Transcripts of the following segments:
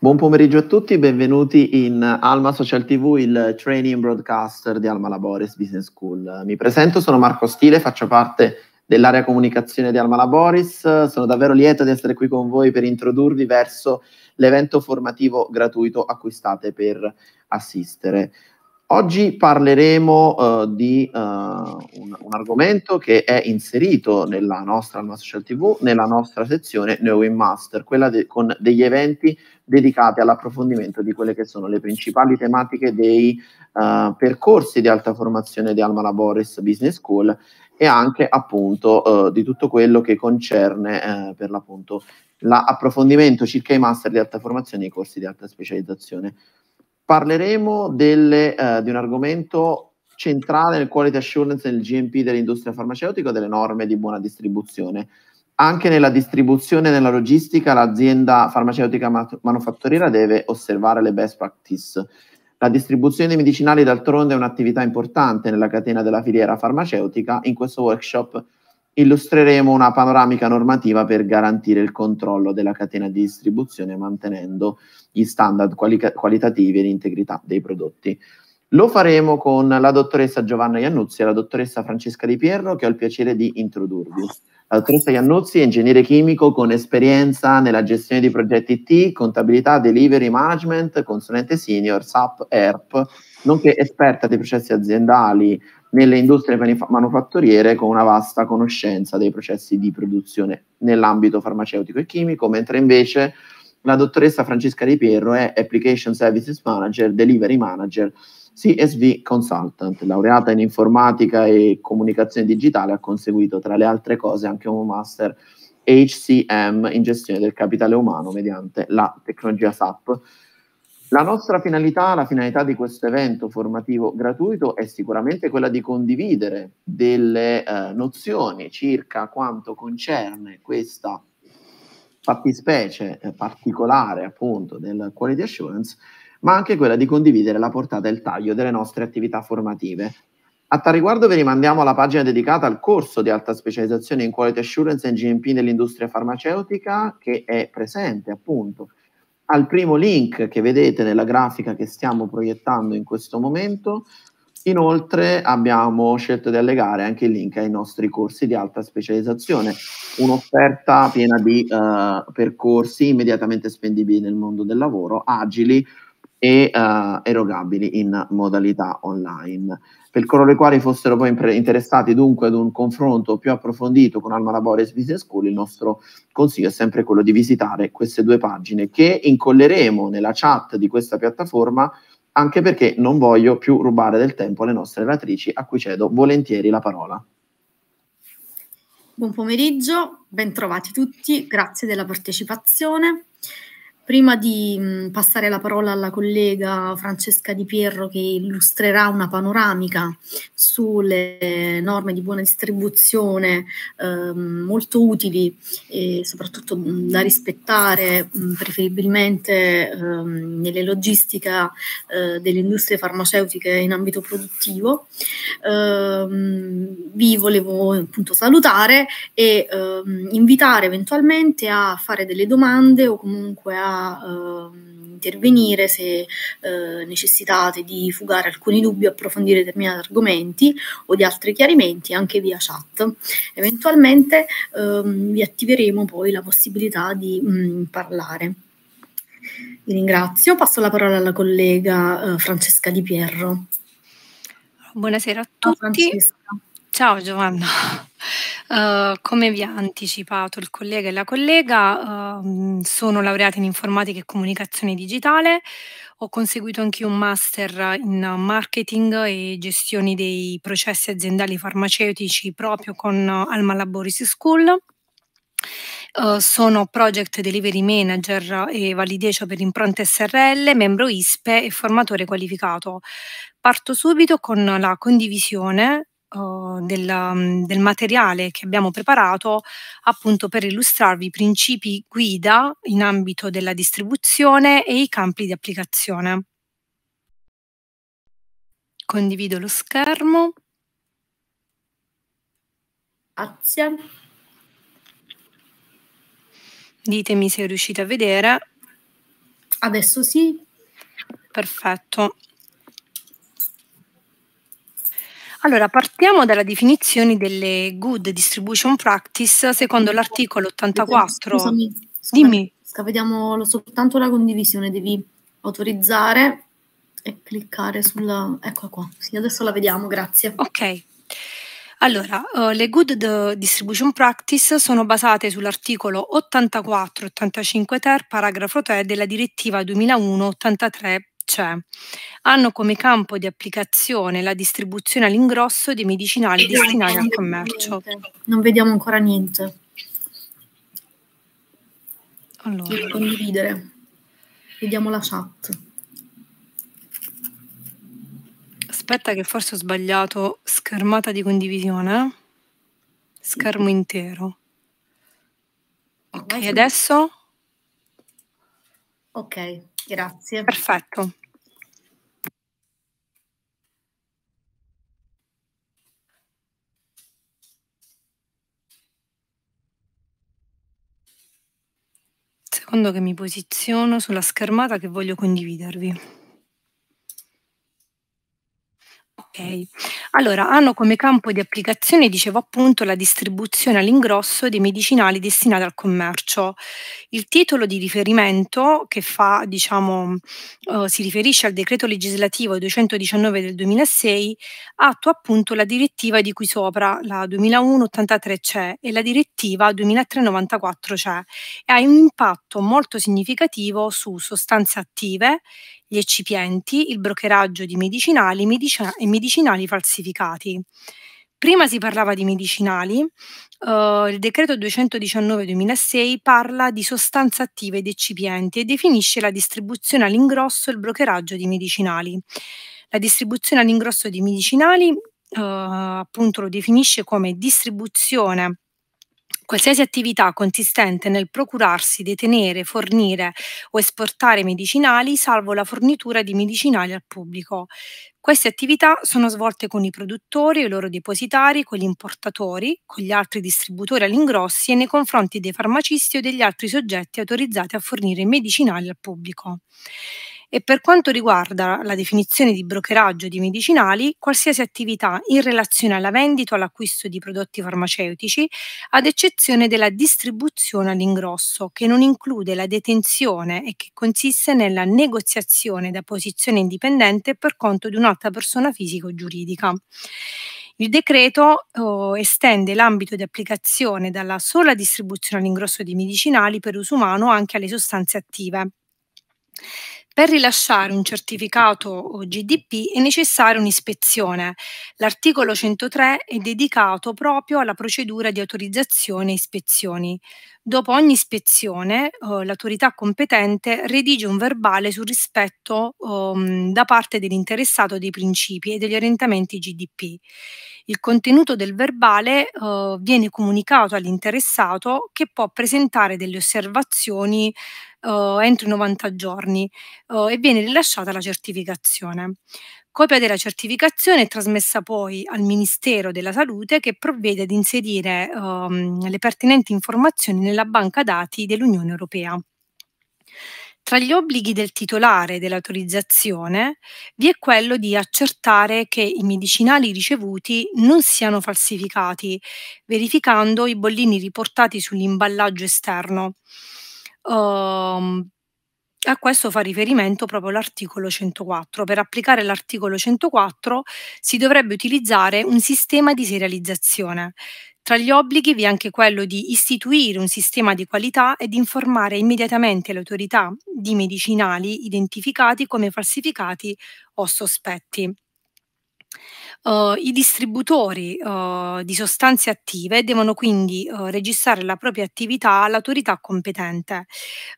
Buon pomeriggio a tutti, benvenuti in Alma Social TV, il training broadcaster di Alma Laboris Business School. Mi presento, sono Marco Stile, faccio parte dell'area comunicazione di Alma Laboris. Sono davvero lieto di essere qui con voi per introdurvi verso l'evento formativo gratuito a cui state per assistere. Oggi parleremo uh, di uh, un, un, argomento che è inserito nella nostra Alma Social TV, nella nostra sezione Knowing Master, quella de- con degli eventi dedicati all'approfondimento di quelle che sono le principali tematiche dei uh, percorsi di alta formazione di Alma Laboris Business School e anche appunto di tutto quello che concerne per l'appunto l'approfondimento circa i master di alta formazione e i corsi di alta specializzazione parleremo delle, eh, di un argomento centrale nel quality assurance nel GMP dell'industria farmaceutica delle norme di buona distribuzione. Anche nella distribuzione e nella logistica l'azienda farmaceutica manufatturiera deve osservare le best practice. La distribuzione dei medicinali d'altronde è un'attività importante nella catena della filiera farmaceutica. In questo workshop illustreremo una panoramica normativa per garantire il controllo della catena di distribuzione mantenendo gli standard quali- qualitativi e l'integrità dei prodotti. Lo faremo con la dottoressa Giovanna Iannuzzi e la dottoressa Francesca Di Pierro che ho il piacere di introdurvi. La dottoressa Iannuzzi è ingegnere chimico con esperienza nella gestione di progetti IT, contabilità, delivery management, consulente senior, SAP, ERP, nonché esperta dei processi aziendali nelle industrie manufatturiere con una vasta conoscenza dei processi di produzione nell'ambito farmaceutico e chimico, mentre invece la dottoressa Francesca Di Pierro è Application Services Manager, Delivery Manager, CSV Consultant, laureata in informatica e comunicazione digitale, ha conseguito tra le altre cose anche un master HCM in gestione del capitale umano mediante la tecnologia SAP la nostra finalità, la finalità di questo evento formativo gratuito è sicuramente quella di condividere delle eh, nozioni circa quanto concerne questa fattispecie eh, particolare appunto del quality assurance, ma anche quella di condividere la portata e il taglio delle nostre attività formative. A tal riguardo vi rimandiamo alla pagina dedicata al corso di alta specializzazione in quality assurance e GMP nell'industria farmaceutica che è presente appunto al primo link che vedete nella grafica che stiamo proiettando in questo momento. Inoltre abbiamo scelto di allegare anche il link ai nostri corsi di alta specializzazione, un'offerta piena di eh, percorsi immediatamente spendibili nel mondo del lavoro, agili, e uh, erogabili in modalità online. Per coloro i quali fossero poi interessati dunque ad un confronto più approfondito con Alma Labores Business School, il nostro consiglio è sempre quello di visitare queste due pagine che incolleremo nella chat di questa piattaforma anche perché non voglio più rubare del tempo alle nostre relatrici a cui cedo volentieri la parola. Buon pomeriggio, bentrovati tutti, grazie della partecipazione. Prima di mm, passare la parola alla collega Francesca Di Pierro che illustrerà una panoramica sulle norme di buona distribuzione eh, molto utili e soprattutto mm, da rispettare mh, mm, preferibilmente ehm, nelle logistiche eh, delle industrie farmaceutiche in ambito produttivo, ehm, vi volevo appunto salutare e ehm, invitare eventualmente a fare delle domande o comunque a a eh, intervenire se eh, necessitate di fugare alcuni dubbi approfondire determinati argomenti o di altri chiarimenti anche via chat. Eventualmente ehm, vi attiveremo poi la possibilità di mh, mm, parlare. Vi ringrazio. Passo la parola alla collega eh, Francesca Di Pierro. Buonasera a tutti. Ciao, Ciao Giovanna. Uhm, come vi ha anticipato il collega e la collega, uhm, sono laureata in informatica e comunicazione digitale. Ho conseguito anche un master in marketing e gestione dei processi aziendali farmaceutici proprio con Alma Laboris School. Uhm, sono project delivery manager e validation per Impronte SRL, membro ISPE e formatore qualificato. Parto subito con la condivisione eh, del, del, materiale che abbiamo preparato appunto per illustrarvi i principi guida in ambito della distribuzione e i campi di applicazione. Condivido lo schermo. Grazie. Ditemi se riuscite a vedere. Adesso sì. Perfetto. Allora, partiamo dalla definizione delle good distribution practice secondo l'articolo 84. Scusami, scusami, Dimmi. Vediamo soltanto la condivisione, devi autorizzare e cliccare sulla... Eccola qua, sì, adesso la vediamo, grazie. Ok. Allora, uh, le good distribution practice sono basate sull'articolo 84-85 ter, paragrafo 3 della direttiva 2001-83 cioè hanno come campo di applicazione la distribuzione all'ingrosso dei medicinali esatto, destinati al commercio. Non vediamo ancora niente. Allora. Devo condividere. Vediamo la chat. Aspetta che forse ho sbagliato schermata di condivisione. Schermo intero. Ok, adesso? Ok. Grazie. Perfetto. Secondo che mi posiziono sulla schermata che voglio condividervi. Ok, allora hanno come campo di applicazione, dicevo appunto, la distribuzione all'ingrosso dei medicinali destinati al commercio. Il titolo di riferimento che fa, diciamo, eh, si riferisce al decreto legislativo 219 del 2006, attua appunto la direttiva di cui sopra, la 2001-83 CE e la direttiva 2003-94 CE e ha un impatto molto significativo su sostanze attive gli eccipienti, il brokeraggio di medicinali medicina e medicinali falsificati. Prima si parlava di medicinali, uh, il decreto 219-2006 parla di sostanze attive ed eccipienti e definisce la distribuzione all'ingrosso e il brokeraggio di medicinali. La distribuzione all'ingrosso di medicinali uh, appunto lo definisce come distribuzione Qualsiasi attività consistente nel procurarsi, detenere, fornire o esportare medicinali, salvo la fornitura di medicinali al pubblico. Queste attività sono svolte con i produttori e i loro depositari, con gli importatori, con gli altri distributori all'ingrossi e nei confronti dei farmacisti o degli altri soggetti autorizzati a fornire medicinali al pubblico e per quanto riguarda la definizione di brokeraggio di medicinali, qualsiasi attività in relazione alla vendita o all'acquisto di prodotti farmaceutici, ad eccezione della distribuzione all'ingrosso, che non include la detenzione e che consiste nella negoziazione da posizione indipendente per conto di un'altra persona fisica o giuridica. Il decreto oh, estende l'ambito di applicazione dalla sola distribuzione all'ingrosso di medicinali per uso umano anche alle sostanze attive. Per rilasciare un certificato GDP è necessaria un'ispezione. L'articolo 103 è dedicato proprio alla procedura di autorizzazione e ispezioni. Dopo ogni ispezione, eh, l'autorità competente redige un verbale sul rispetto ehm, da parte dell'interessato dei principi e degli orientamenti GDP. Il contenuto del verbale eh, viene comunicato all'interessato che può presentare delle osservazioni uh, entro i 90 giorni uh, e viene rilasciata la certificazione. Copia della certificazione è trasmessa poi al Ministero della Salute che provvede ad inserire um, le pertinenti informazioni nella banca dati dell'Unione Europea. Tra gli obblighi del titolare dell'autorizzazione vi è quello di accertare che i medicinali ricevuti non siano falsificati, verificando i bollini riportati sull'imballaggio esterno. Uhm, a questo fa riferimento proprio l'articolo 104. Per applicare l'articolo 104 si dovrebbe utilizzare un sistema di serializzazione. Tra gli obblighi vi è anche quello di istituire un sistema di qualità e di informare immediatamente le autorità di medicinali identificati come falsificati o sospetti. Uhm, i distributori, uhm, di sostanze attive devono quindi, uhm, registrare la propria attività all'autorità competente.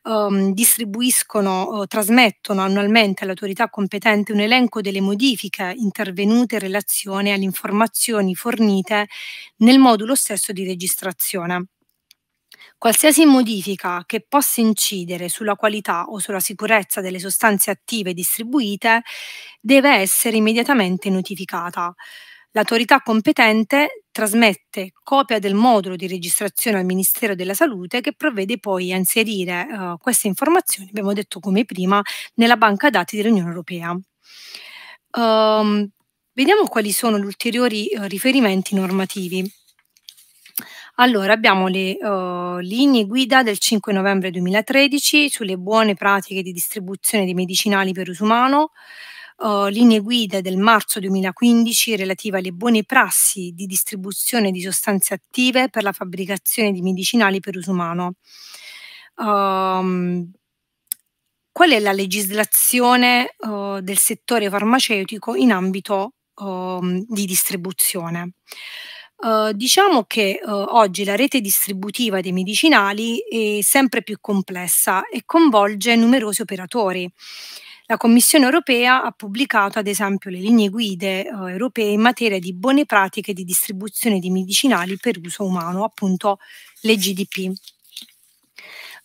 Uhm, distribuiscono o uhm, trasmettono annualmente all'autorità competente un elenco delle modifiche intervenute in relazione alle informazioni fornite nel modulo stesso di registrazione. Qualsiasi modifica che possa incidere sulla qualità o sulla sicurezza delle sostanze attive distribuite deve essere immediatamente notificata. L'autorità competente trasmette copia del modulo di registrazione al Ministero della Salute che provvede poi a inserire uh, queste informazioni, abbiamo detto come prima, nella banca dati dell'Unione Europea. Um, vediamo quali sono gli ulteriori uh, riferimenti normativi. Allora, abbiamo le uh, linee guida del 5 novembre 2013 sulle buone pratiche di distribuzione di medicinali per uso umano, uh, linee guida del marzo 2015 relative alle buone prassi di distribuzione di sostanze attive per la fabbricazione di medicinali per uso umano. Um, qual è la legislazione uh, del settore farmaceutico in ambito um, di distribuzione? Uhm, diciamo che uh, oggi la rete distributiva dei medicinali è sempre più complessa e coinvolge numerosi operatori. La Commissione europea ha pubblicato ad esempio le linee guide uh, europee in materia di buone pratiche di distribuzione di medicinali per uso umano, appunto le GDP.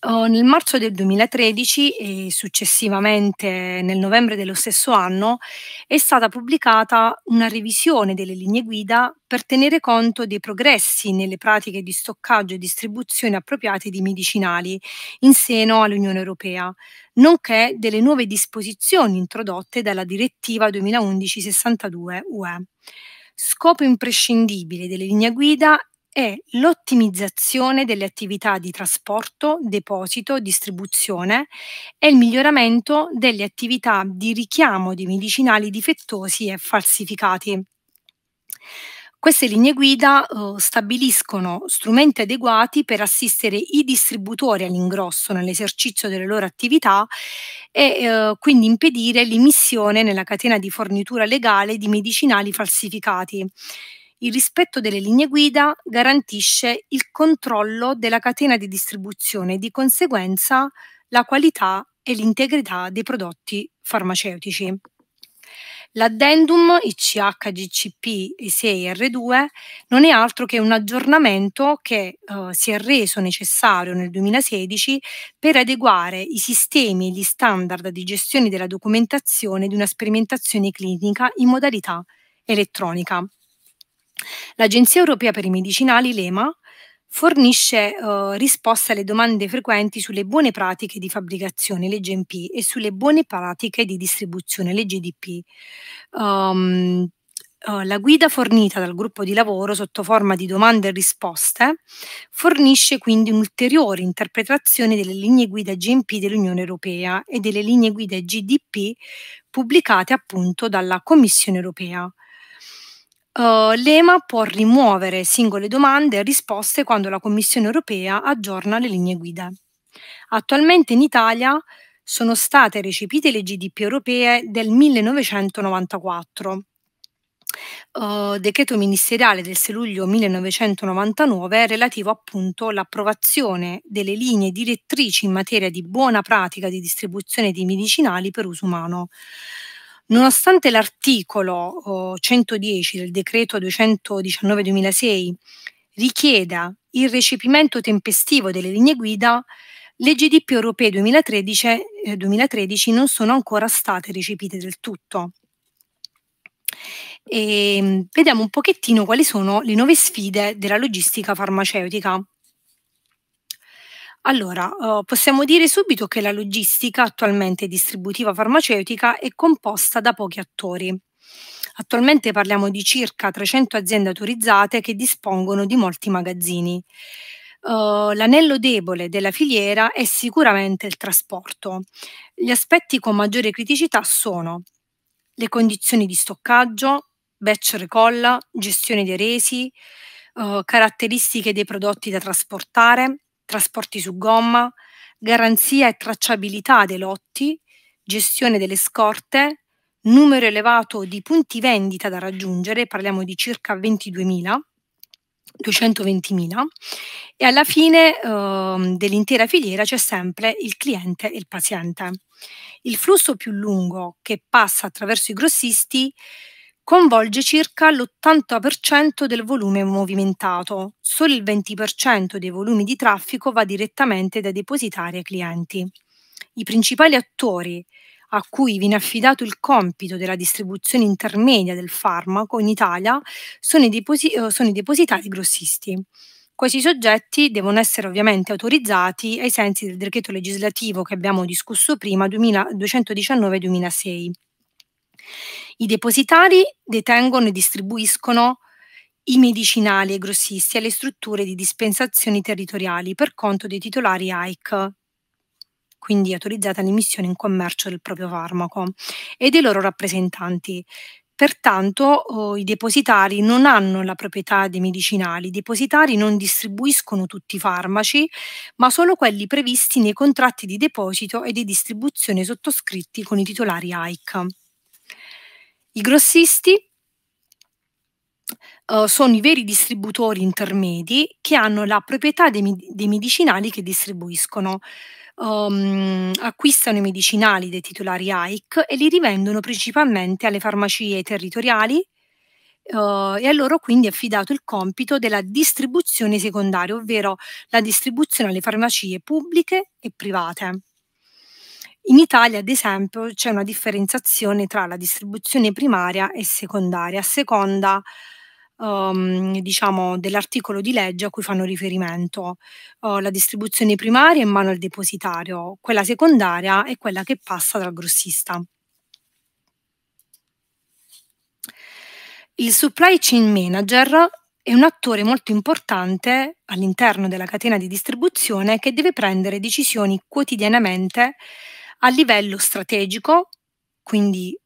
Eh, nel marzo del 2013 e successivamente nel novembre dello stesso anno è stata pubblicata una revisione delle linee guida per tenere conto dei progressi nelle pratiche di stoccaggio e distribuzione appropriate di medicinali in seno all'Unione Europea, nonché delle nuove disposizioni introdotte dalla direttiva 2011-62 UE. Scopo imprescindibile delle linee guida è l'ottimizzazione delle attività di trasporto, deposito, distribuzione e il miglioramento delle attività di richiamo di medicinali difettosi e falsificati. Queste linee guida eh, stabiliscono strumenti adeguati per assistere i distributori all'ingrosso nell'esercizio delle loro attività e eh, quindi impedire l'immissione nella catena di fornitura legale di medicinali falsificati. Il rispetto delle linee guida garantisce il controllo della catena di distribuzione e di conseguenza la qualità e l'integrità dei prodotti farmaceutici. L'addendum ICH-GCP e 6R2 non è altro che un aggiornamento che eh, si è reso necessario nel 2016 per adeguare i sistemi e gli standard di gestione della documentazione di una sperimentazione clinica in modalità elettronica. L'Agenzia europea per i medicinali, l'EMA, fornisce uh, eh, risposta alle domande frequenti sulle buone pratiche di fabbricazione, le GMP, e sulle buone pratiche di distribuzione, le GDP. Um, ehm, uh, eh, la guida fornita dal gruppo di lavoro sotto forma di domande e risposte fornisce quindi un'ulteriore interpretazione delle linee guida GMP dell'Unione Europea e delle linee guida GDP pubblicate appunto dalla Commissione Europea. Uh, L'EMA può rimuovere singole domande e risposte quando la Commissione europea aggiorna le linee guida. Attualmente in Italia sono state recepite le GDP europee del 1994, uh, eh, decreto ministeriale del 6 luglio 1999 relativo appunto all'approvazione delle linee direttrici in materia di buona pratica di distribuzione di medicinali per uso umano. Nonostante l'articolo 110 del decreto 219-2006 richieda il recepimento tempestivo delle linee guida, le GDP europee 2013, eh, 2013 non sono ancora state recepite del tutto. E ehm, vediamo un pochettino quali sono le nuove sfide della logistica farmaceutica. Allora, eh, possiamo dire subito che la logistica attualmente distributiva farmaceutica è composta da pochi attori. Attualmente parliamo di circa 300 aziende autorizzate che dispongono di molti magazzini. Eh, l'anello debole della filiera è sicuramente il trasporto. Gli aspetti con maggiore criticità sono le condizioni di stoccaggio, batch recolla, gestione dei resi, eh, caratteristiche dei prodotti da trasportare, trasporti su gomma, garanzia e tracciabilità dei lotti, gestione delle scorte, numero elevato di punti vendita da raggiungere, parliamo di circa 22.000, 220.000 e alla fine eh, dell'intera filiera c'è sempre il cliente e il paziente. Il flusso più lungo che passa attraverso i grossisti Convolge circa l'80% del volume movimentato, solo il 20% dei volumi di traffico va direttamente da depositari ai clienti. I principali attori a cui viene affidato il compito della distribuzione intermedia del farmaco in Italia sono i, deposi- eh, sono i depositari grossisti. Questi soggetti devono essere ovviamente autorizzati ai sensi del decreto legislativo che abbiamo discusso prima 219-2006 i depositari detengono e distribuiscono i medicinali e grossisti alle strutture di dispensazioni territoriali per conto dei titolari AIC, quindi autorizzata l'emissione in commercio del proprio farmaco, e dei loro rappresentanti. Pertanto oh, i depositari non hanno la proprietà dei medicinali, i depositari non distribuiscono tutti i farmaci, ma solo quelli previsti nei contratti di deposito e di distribuzione sottoscritti con i titolari AIC. I grossisti uh, sono i veri distributori intermedi che hanno la proprietà dei, dei medicinali che distribuiscono. Um, acquistano i medicinali dei titolari AIC e li rivendono principalmente alle farmacie territoriali uh, e a loro quindi è affidato il compito della distribuzione secondaria, ovvero la distribuzione alle farmacie pubbliche e private. In Italia, ad esempio, c'è una differenziazione tra la distribuzione primaria e secondaria, a seconda ehm, diciamo, dell'articolo di legge a cui fanno riferimento. Eh, la distribuzione primaria è in mano al depositario, quella secondaria è quella che passa dal grossista. Il supply chain manager è un attore molto importante all'interno della catena di distribuzione che deve prendere decisioni quotidianamente a livello strategico, quindi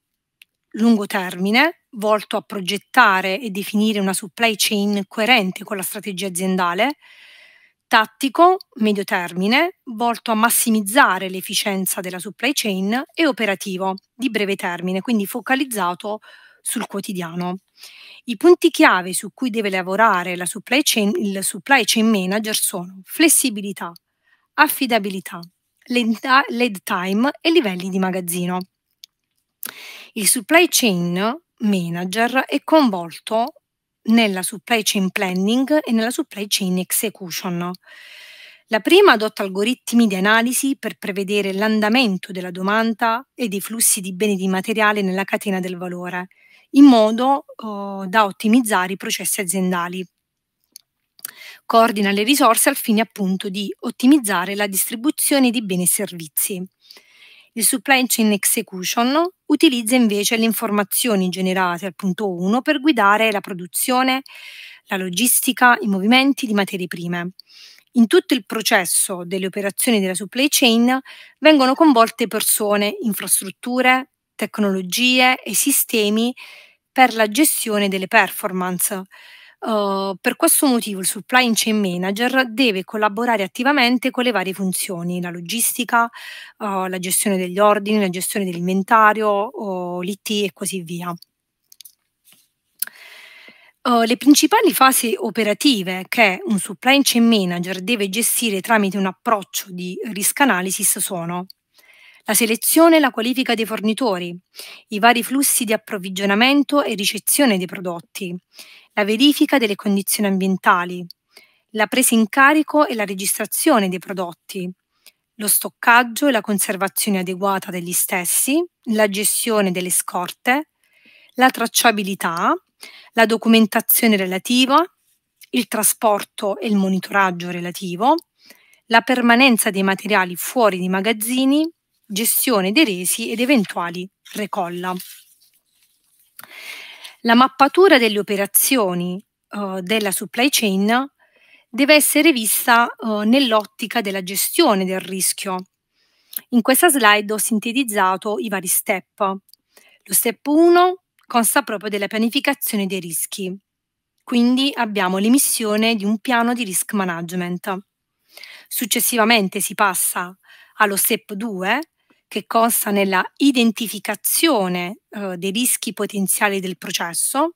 lungo termine, volto a progettare e definire una supply chain coerente con la strategia aziendale, tattico, medio termine, volto a massimizzare l'efficienza della supply chain e operativo, di breve termine, quindi focalizzato sul quotidiano. I punti chiave su cui deve lavorare la supply chain, il supply chain manager sono flessibilità, affidabilità, lead time e livelli di magazzino. Il supply chain manager è coinvolto nella supply chain planning e nella supply chain execution. La prima adotta algoritmi di analisi per prevedere l'andamento della domanda e dei flussi di beni di materiale nella catena del valore, in modo eh, da ottimizzare i processi aziendali coordina le risorse al fine appunto di ottimizzare la distribuzione di beni e servizi. Il supply chain execution utilizza invece le informazioni generate al punto 1 per guidare la produzione, la logistica, i movimenti di materie prime. In tutto il processo delle operazioni della supply chain vengono coinvolte persone, infrastrutture, tecnologie e sistemi per la gestione delle performance, Uhm, per questo motivo il supply chain manager deve collaborare attivamente con le varie funzioni, la logistica, uh, la gestione degli ordini, la gestione dell'inventario, uh, l'IT e così via. Uh, le principali fasi operative che un supply chain manager deve gestire tramite un approccio di risk analysis sono la selezione e la qualifica dei fornitori, i vari flussi di approvvigionamento e ricezione dei prodotti, la verifica delle condizioni ambientali, la presa in carico e la registrazione dei prodotti, lo stoccaggio e la conservazione adeguata degli stessi, la gestione delle scorte, la tracciabilità, la documentazione relativa, il trasporto e il monitoraggio relativo, la permanenza dei materiali fuori di magazzini gestione dei resi ed eventuali recolla. La mappatura delle operazioni eh, della supply chain deve essere vista eh, nell'ottica della gestione del rischio. In questa slide ho sintetizzato i vari step. Lo step 1 consta proprio della pianificazione dei rischi, quindi abbiamo l'emissione di un piano di risk management. Successivamente si passa allo step 2 che consta nella identificazione eh, dei rischi potenziali del processo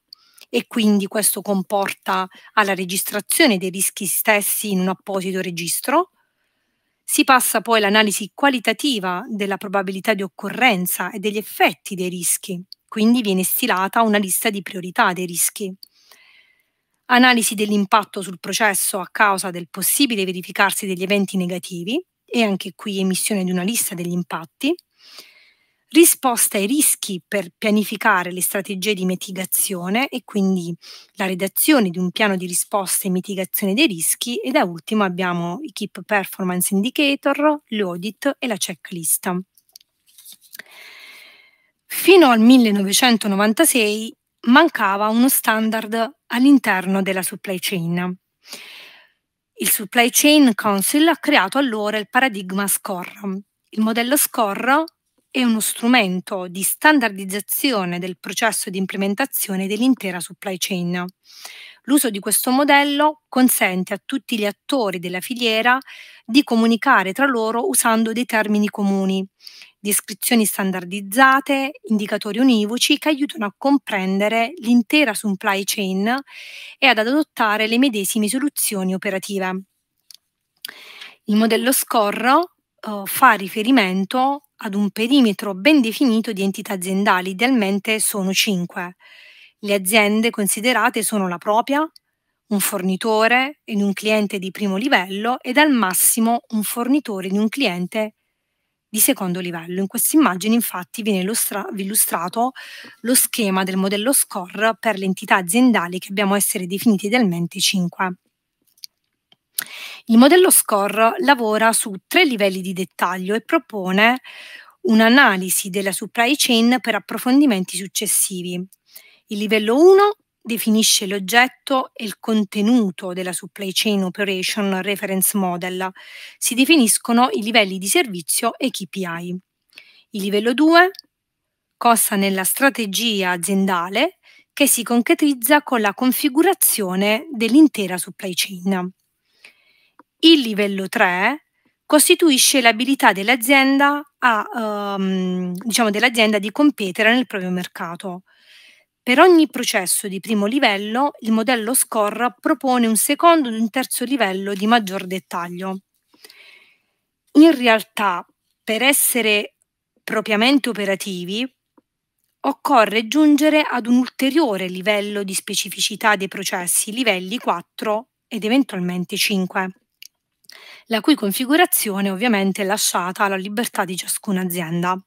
e quindi questo comporta alla registrazione dei rischi stessi in un apposito registro. Si passa poi all'analisi qualitativa della probabilità di occorrenza e degli effetti dei rischi, quindi viene stilata una lista di priorità dei rischi. Analisi dell'impatto sul processo a causa del possibile verificarsi degli eventi negativi, e anche qui emissione di una lista degli impatti, risposta ai rischi per pianificare le strategie di mitigazione e quindi la redazione di un piano di risposta e mitigazione dei rischi e da ultimo abbiamo i Keep Performance Indicator, l'audit e la checklist. Fino al 1996 mancava uno standard all'interno della supply chain il Supply Chain Council ha creato allora il paradigma SCORRA. Il modello SCORRA è uno strumento di standardizzazione del processo di implementazione dell'intera supply chain. L'uso di questo modello consente a tutti gli attori della filiera di comunicare tra loro usando dei termini comuni descrizioni standardizzate, indicatori univoci che aiutano a comprendere l'intera supply chain e ad adottare le medesime soluzioni operative. Il modello SCORE eh, fa riferimento ad un perimetro ben definito di entità aziendali, idealmente sono 5. Le aziende considerate sono la propria, un fornitore ed un cliente di primo livello ed al massimo un fornitore di un cliente di secondo livello. In questa immagine infatti viene illustra- illustrato lo schema del modello score per le entità aziendali che abbiamo a essere definite idealmente 5. Il modello score lavora su tre livelli di dettaglio e propone un'analisi della supply chain per approfondimenti successivi. Il livello 1 definisce l'oggetto e il contenuto della Supply Chain Operation Reference Model. Si definiscono i livelli di servizio e KPI. Il livello 2 costa nella strategia aziendale che si concretizza con la configurazione dell'intera supply chain. Il livello 3 costituisce l'abilità dell'azienda, a, ehm, diciamo dell'azienda di competere nel proprio mercato. Per ogni processo di primo livello, il modello SCORE propone un secondo e un terzo livello di maggior dettaglio. In realtà, per essere propriamente operativi, occorre giungere ad un ulteriore livello di specificità dei processi, livelli 4 ed eventualmente 5, la cui configurazione ovviamente è lasciata alla libertà di ciascuna azienda.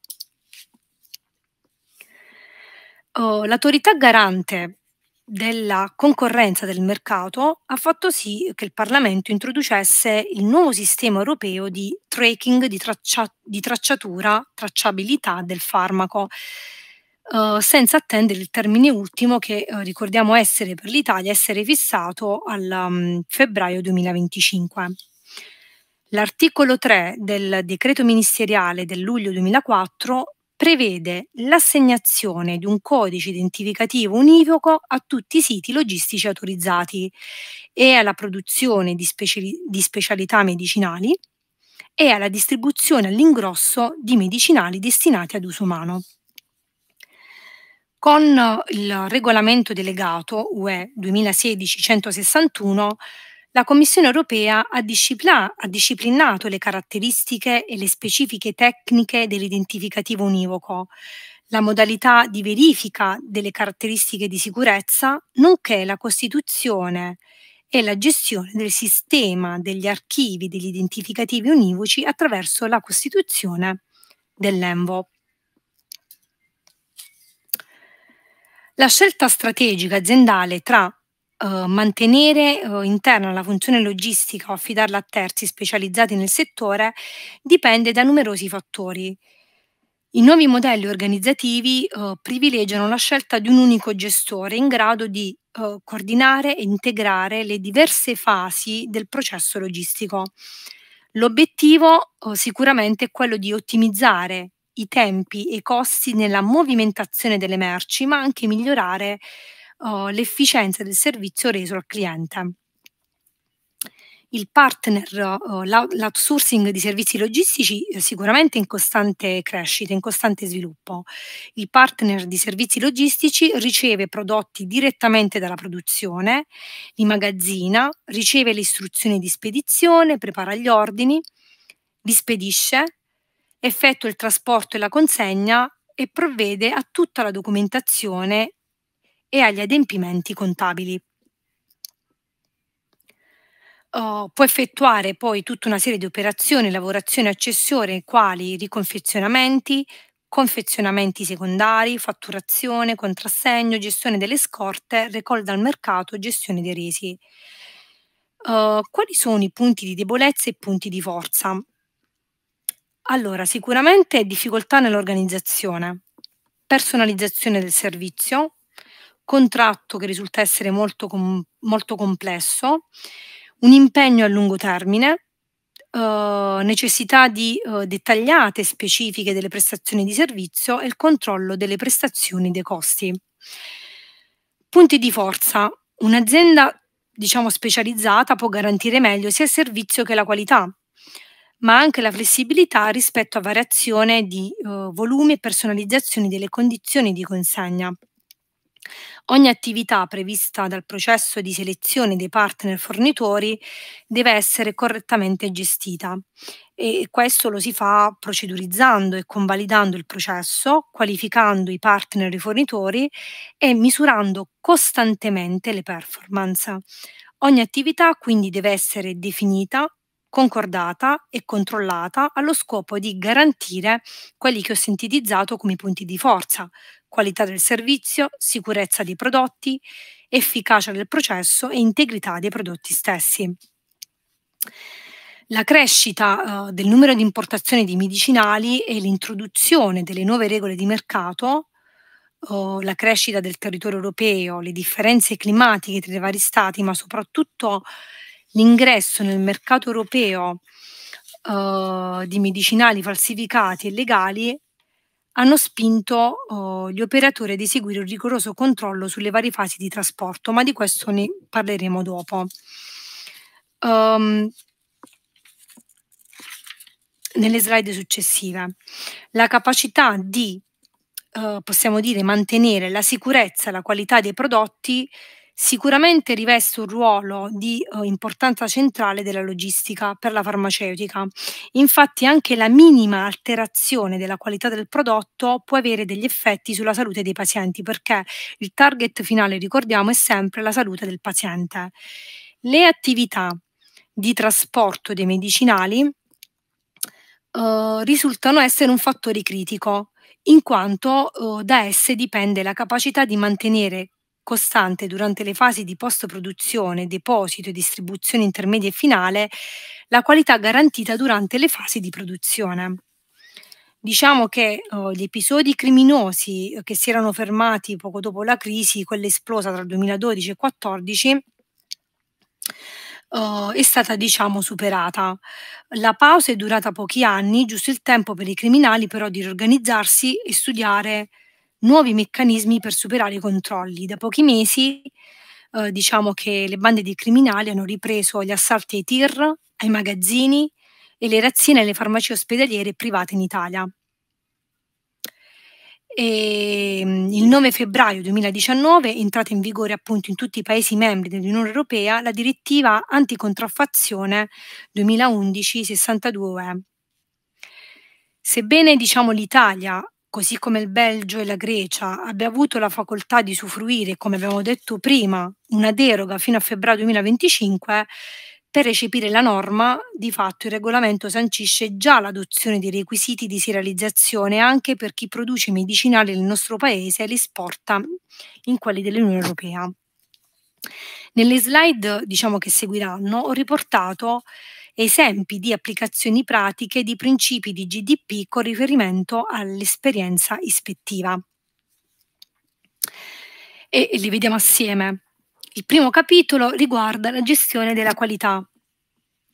Oh, l'autorità garante della concorrenza del mercato ha fatto sì che il Parlamento introducesse il nuovo sistema europeo di tracking, di, traccia- di tracciatura, tracciabilità del farmaco, eh, senza attendere il termine ultimo che eh, ricordiamo essere per l'Italia essere fissato al um, febbraio 2025. L'articolo 3 del decreto ministeriale del luglio 2004 prevede l'assegnazione di un codice identificativo univoco a tutti i siti logistici autorizzati e alla produzione di, speciali- di specialità medicinali e alla distribuzione all'ingrosso di medicinali destinati ad uso umano. Con il regolamento delegato UE 2016-161 la Commissione europea ha, ha disciplinato le caratteristiche e le specifiche tecniche dell'identificativo univoco, la modalità di verifica delle caratteristiche di sicurezza, nonché la costituzione e la gestione del sistema degli archivi degli identificativi univoci attraverso la costituzione dell'ENVO. La scelta strategica aziendale tra eh, mantenere eh, interna la funzione logistica o affidarla a terzi specializzati nel settore dipende da numerosi fattori. I nuovi modelli organizzativi eh, privilegiano la scelta di un unico gestore in grado di eh, coordinare e integrare le diverse fasi del processo logistico. L'obiettivo eh, sicuramente è quello di ottimizzare i tempi e i costi nella movimentazione delle merci, ma anche migliorare uh, l'efficienza del servizio reso al cliente. Il partner, uh, l'outsourcing di servizi logistici è eh, sicuramente in costante crescita, in costante sviluppo. Il partner di servizi logistici riceve prodotti direttamente dalla produzione, li magazzina, riceve le istruzioni di spedizione, prepara gli ordini, li spedisce, effettua il trasporto e la consegna e provvede a tutta la documentazione e agli adempimenti contabili. Oh, può effettuare poi tutta una serie di operazioni, lavorazioni accessorie, quali riconfezionamenti, confezionamenti secondari, fatturazione, contrassegno, gestione delle scorte, raccolta al mercato, gestione dei resi. Uh, quali sono i punti di debolezza e i punti di forza? Allora, sicuramente difficoltà nell'organizzazione, personalizzazione del servizio, contratto che risulta essere molto, com molto complesso, un impegno a lungo termine, eh, necessità di eh, dettagliate specifiche delle prestazioni di servizio e il controllo delle prestazioni dei costi. Punti di forza. Un'azienda diciamo specializzata può garantire meglio sia il servizio che la qualità, ma anche la flessibilità rispetto a variazione di eh, volumi e personalizzazioni delle condizioni di consegna. Ogni attività prevista dal processo di selezione dei partner fornitori deve essere correttamente gestita e questo lo si fa procedurizzando e convalidando il processo, qualificando i partner e i fornitori e misurando costantemente le performance. Ogni attività quindi deve essere definita, concordata e controllata allo scopo di garantire quelli che ho sintetizzato come punti di forza, qualità del servizio, sicurezza dei prodotti, efficacia del processo e integrità dei prodotti stessi. La crescita eh, del numero di importazioni di medicinali e l'introduzione delle nuove regole di mercato, eh, la crescita del territorio europeo, le differenze climatiche tra i vari stati, ma soprattutto l'ingresso nel mercato europeo eh, di medicinali falsificati e legali hanno spinto oh, gli operatori ad eseguire un rigoroso controllo sulle varie fasi di trasporto, ma di questo ne parleremo dopo. Um, nelle slide successive. La capacità di, eh, possiamo dire, mantenere la sicurezza e la qualità dei prodotti sicuramente riveste un ruolo di eh, importanza centrale della logistica per la farmaceutica. Infatti anche la minima alterazione della qualità del prodotto può avere degli effetti sulla salute dei pazienti perché il target finale, ricordiamo, è sempre la salute del paziente. Le attività di trasporto dei medicinali eh, risultano essere un fattore critico in quanto eh, da esse dipende la capacità di mantenere costante durante le fasi di post-produzione, deposito e distribuzione intermedia e finale, la qualità garantita durante le fasi di produzione. Diciamo che oh, gli episodi criminosi eh, che si erano fermati poco dopo la crisi, quella esplosa tra 2012 e 2014, Uh, eh, è stata diciamo superata. La pausa è durata pochi anni, giusto il tempo per i criminali però di riorganizzarsi e studiare nuovi meccanismi per superare i controlli. Da pochi mesi eh, diciamo che le bande di criminali hanno ripreso gli assalti ai tir, ai magazzini e le razzine alle farmacie ospedaliere private in Italia. E ehm, il 9 febbraio 2019 è entrata in vigore appunto in tutti i Paesi membri dell'Unione Europea la direttiva anticontraffazione 2011-62 UE. Sebbene diciamo, l'Italia così come il Belgio e la Grecia, abbia avuto la facoltà di usufruire, come abbiamo detto prima, una deroga fino a febbraio 2025, per recepire la norma, di fatto il regolamento sancisce già l'adozione dei requisiti di serializzazione anche per chi produce medicinali nel nostro paese e li esporta in quelli dell'Unione Europea. Nelle slide diciamo, che seguiranno ho riportato esempi di applicazioni pratiche di principi di GDP con riferimento all'esperienza ispettiva. E li vediamo assieme. Il primo capitolo riguarda la gestione della qualità.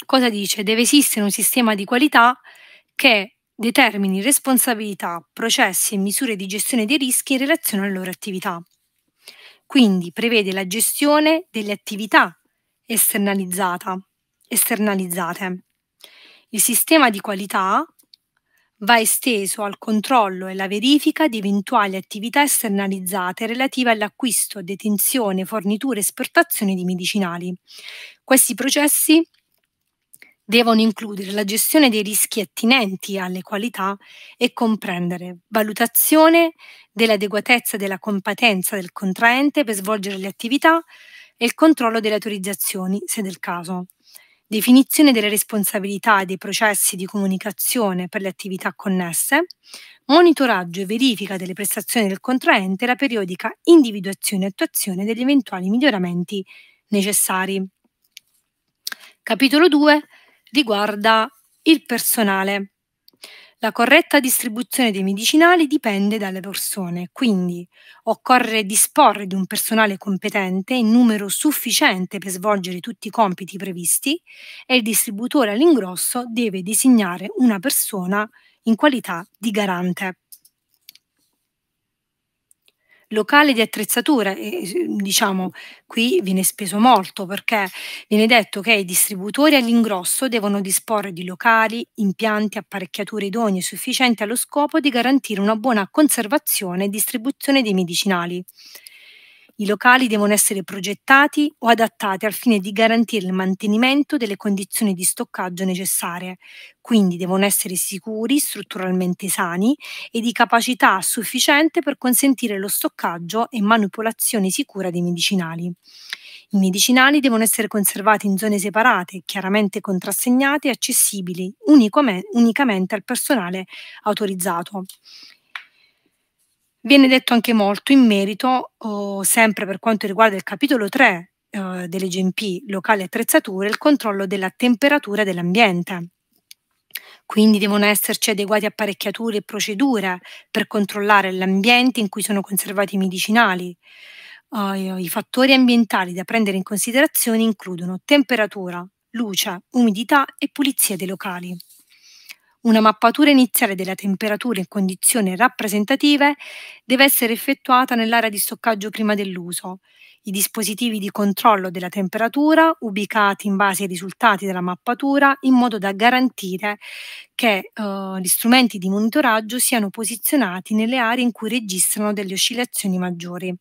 Cosa dice? Deve esistere un sistema di qualità che determini responsabilità, processi e misure di gestione dei rischi in relazione alle loro attività. Quindi prevede la gestione delle attività esternalizzata, esternalizzate. Il sistema di qualità va esteso al controllo e alla verifica di eventuali attività esternalizzate relative all'acquisto, detenzione, fornitura e esportazione di medicinali. Questi processi devono includere la gestione dei rischi attinenti alle qualità e comprendere valutazione dell'adeguatezza della competenza del contraente per svolgere le attività e il controllo delle autorizzazioni, se del caso definizione delle responsabilità e dei processi di comunicazione per le attività connesse, monitoraggio e verifica delle prestazioni del contraente e la periodica individuazione e attuazione degli eventuali miglioramenti necessari. Capitolo 2 riguarda il personale. La corretta distribuzione dei medicinali dipende dalle persone, quindi occorre disporre di un personale competente in numero sufficiente per svolgere tutti i compiti previsti e il distributore all'ingrosso deve designare una persona in qualità di garante locale di attrezzature, e, diciamo qui viene speso molto perché viene detto che i distributori all'ingrosso devono disporre di locali, impianti, apparecchiature idonee sufficienti allo scopo di garantire una buona conservazione e distribuzione dei medicinali. I locali devono essere progettati o adattati al fine di garantire il mantenimento delle condizioni di stoccaggio necessarie, quindi devono essere sicuri, strutturalmente sani e di capacità sufficiente per consentire lo stoccaggio e manipolazione sicura dei medicinali. I medicinali devono essere conservati in zone separate, chiaramente contrassegnate e accessibili unicamente al personale autorizzato. Viene detto anche molto in merito, oh, sempre per quanto riguarda il capitolo 3 eh, delle GMP, locali attrezzature, il controllo della temperatura dell'ambiente. Quindi devono esserci adeguate apparecchiature e procedure per controllare l'ambiente in cui sono conservati i medicinali. Uh, I fattori ambientali da prendere in considerazione includono temperatura, luce, umidità e pulizia dei locali. Una mappatura iniziale della temperatura in condizioni rappresentative deve essere effettuata nell'area di stoccaggio prima dell'uso. I dispositivi di controllo della temperatura ubicati in base ai risultati della mappatura in modo da garantire che eh, gli strumenti di monitoraggio siano posizionati nelle aree in cui registrano delle oscillazioni maggiori.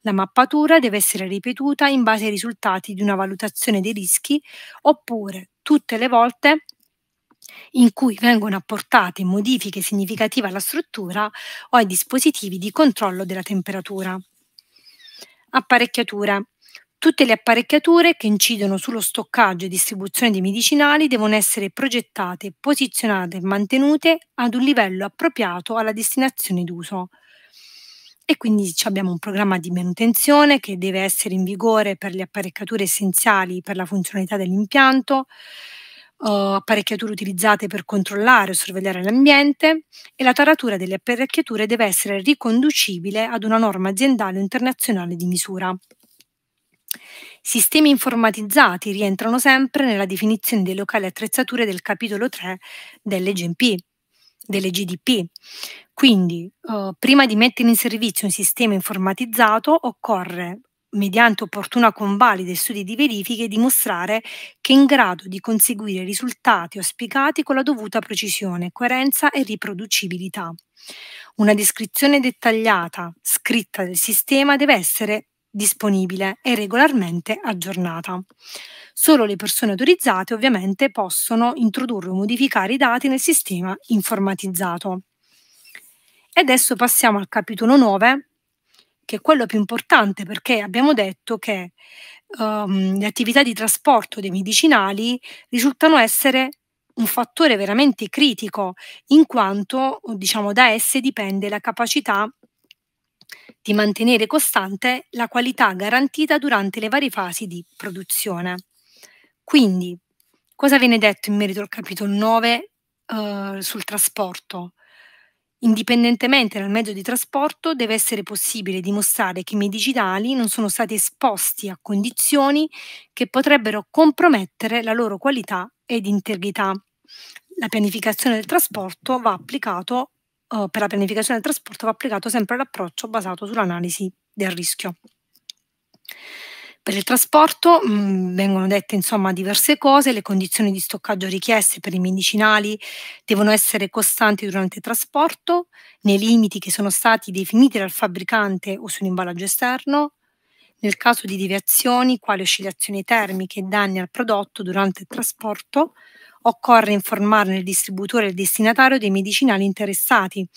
La mappatura deve essere ripetuta in base ai risultati di una valutazione dei rischi oppure tutte le volte in cui vengono apportate modifiche significative alla struttura o ai dispositivi di controllo della temperatura. Apparecchiature. Tutte le apparecchiature che incidono sullo stoccaggio e distribuzione dei medicinali devono essere progettate, posizionate e mantenute ad un livello appropriato alla destinazione d'uso. E quindi abbiamo un programma di manutenzione che deve essere in vigore per le apparecchiature essenziali per la funzionalità dell'impianto, uh, apparecchiature utilizzate per controllare o sorvegliare l'ambiente e la taratura delle apparecchiature deve essere riconducibile ad una norma aziendale o internazionale di misura. Sistemi informatizzati rientrano sempre nella definizione dei locali attrezzature del capitolo 3 delle GMP, delle GDP. Quindi, eh, prima di mettere in servizio un sistema informatizzato, occorre mediante opportuna convalida e studi di verifiche, dimostrare che è in grado di conseguire risultati auspicati con la dovuta precisione, coerenza e riproducibilità. Una descrizione dettagliata, scritta del sistema, deve essere disponibile e regolarmente aggiornata. Solo le persone autorizzate ovviamente possono introdurre o modificare i dati nel sistema informatizzato. E adesso passiamo al capitolo 9 che è quello più importante perché abbiamo detto che um, le attività di trasporto dei medicinali risultano essere un fattore veramente critico in quanto diciamo, da esse dipende la capacità di mantenere costante la qualità garantita durante le varie fasi di produzione. Quindi, cosa viene detto in merito al capitolo 9 eh, sul trasporto? Indipendentemente dal mezzo di trasporto, deve essere possibile dimostrare che i medicinali non sono stati esposti a condizioni che potrebbero compromettere la loro qualità ed integrità. La pianificazione del trasporto va applicato, eh, per la pianificazione del trasporto va applicato sempre l'approccio basato sull'analisi del rischio. Per il trasporto mh, mm, vengono dette insomma diverse cose, le condizioni di stoccaggio richieste per i medicinali devono essere costanti durante il trasporto, nei limiti che sono stati definiti dal fabbricante o sull'imballaggio esterno, nel caso di deviazioni quali oscillazioni termiche e danni al prodotto durante il trasporto, occorre informarne il distributore e il destinatario dei medicinali interessati,